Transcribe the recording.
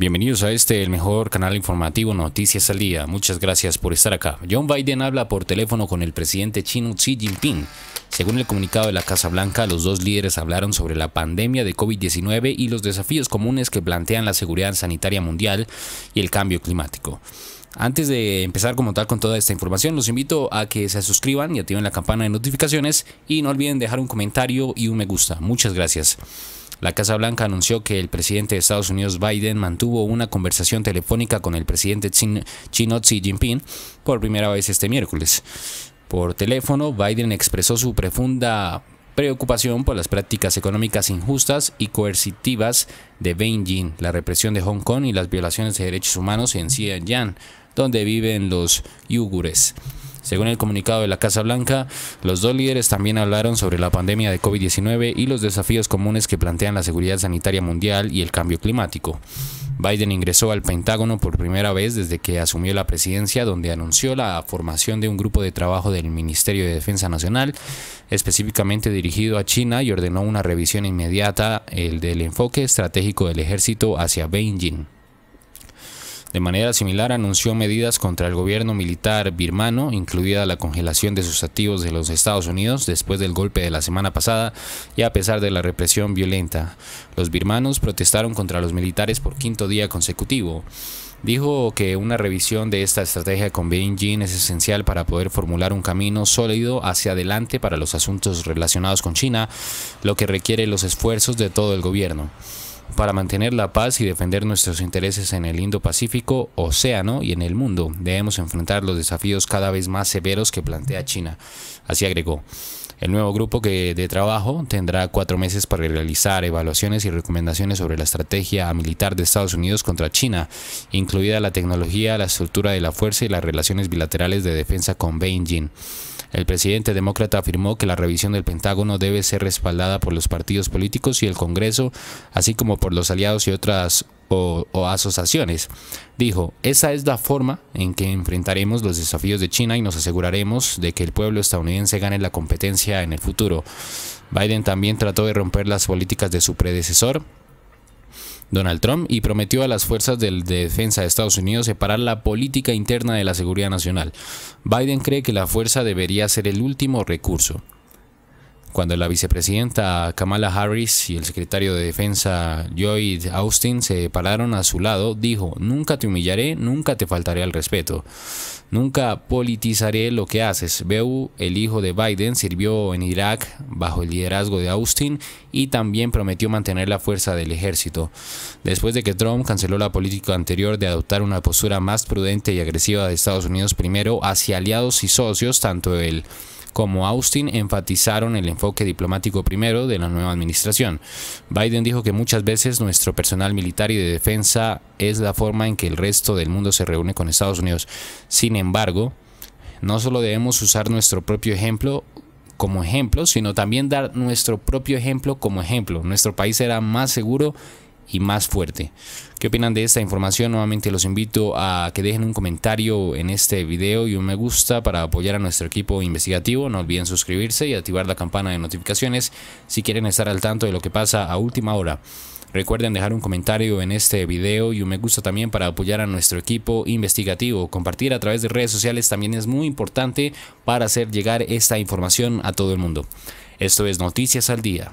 Bienvenidos a este, el mejor canal informativo Noticias al Día. Muchas gracias por estar acá. John Biden habla por teléfono con el presidente chino Xi Jinping. Según el comunicado de la Casa Blanca, los dos líderes hablaron sobre la pandemia de COVID-19 y los desafíos comunes que plantean la seguridad sanitaria mundial y el cambio climático. Antes de empezar como tal con toda esta información, los invito a que se suscriban y activen la campana de notificaciones y no olviden dejar un comentario y un me gusta. Muchas gracias. La Casa Blanca anunció que el presidente de Estados Unidos Biden mantuvo una conversación telefónica con el presidente chino Xi Jinping por primera vez este miércoles. Por teléfono, Biden expresó su profunda preocupación por las prácticas económicas injustas y coercitivas de Beijing, la represión de Hong Kong y las violaciones de derechos humanos en Xinjiang, donde viven los yugures. Según el comunicado de la Casa Blanca, los dos líderes también hablaron sobre la pandemia de COVID-19 y los desafíos comunes que plantean la seguridad sanitaria mundial y el cambio climático. Biden ingresó al Pentágono por primera vez desde que asumió la presidencia, donde anunció la formación de un grupo de trabajo del Ministerio de Defensa Nacional, específicamente dirigido a China, y ordenó una revisión inmediata del enfoque estratégico del ejército hacia Beijing. De manera similar, anunció medidas contra el gobierno militar birmano, incluida la congelación de sus activos de los Estados Unidos después del golpe de la semana pasada y a pesar de la represión violenta. Los birmanos protestaron contra los militares por quinto día consecutivo. Dijo que una revisión de esta estrategia con Beijing es esencial para poder formular un camino sólido hacia adelante para los asuntos relacionados con China, lo que requiere los esfuerzos de todo el gobierno para mantener la paz y defender nuestros intereses en el Indo-Pacífico, Océano y en el mundo. Debemos enfrentar los desafíos cada vez más severos que plantea China. Así agregó. El nuevo grupo que de trabajo tendrá cuatro meses para realizar evaluaciones y recomendaciones sobre la estrategia militar de Estados Unidos contra China, incluida la tecnología, la estructura de la fuerza y las relaciones bilaterales de defensa con Beijing. El presidente demócrata afirmó que la revisión del Pentágono debe ser respaldada por los partidos políticos y el Congreso, así como por los aliados y otras asociaciones. Dijo, esa es la forma en que enfrentaremos los desafíos de China y nos aseguraremos de que el pueblo estadounidense gane la competencia en el futuro. Biden también trató de romper las políticas de su predecesor, Donald Trump y prometió a las fuerzas de defensa de Estados Unidos separar la política interna de la seguridad nacional. Biden cree que la fuerza debería ser el último recurso cuando la vicepresidenta Kamala Harris y el secretario de Defensa Lloyd Austin se pararon a su lado, dijo, nunca te humillaré, nunca te faltaré al respeto, nunca politizaré lo que haces. Beau, el hijo de Biden, sirvió en Irak bajo el liderazgo de Austin y también prometió mantener la fuerza del ejército. Después de que Trump canceló la política anterior de adoptar una postura más prudente y agresiva de Estados Unidos primero hacia aliados y socios, tanto el como Austin enfatizaron el enfoque diplomático primero de la nueva administración. Biden dijo que muchas veces nuestro personal militar y de defensa es la forma en que el resto del mundo se reúne con Estados Unidos. Sin embargo, no solo debemos usar nuestro propio ejemplo como ejemplo, sino también dar nuestro propio ejemplo como ejemplo. Nuestro país será más seguro y más fuerte. ¿Qué opinan de esta información? Nuevamente los invito a que dejen un comentario en este video y un me gusta para apoyar a nuestro equipo investigativo. No olviden suscribirse y activar la campana de notificaciones si quieren estar al tanto de lo que pasa a última hora. Recuerden dejar un comentario en este video y un me gusta también para apoyar a nuestro equipo investigativo. Compartir a través de redes sociales también es muy importante para hacer llegar esta información a todo el mundo. Esto es Noticias al Día.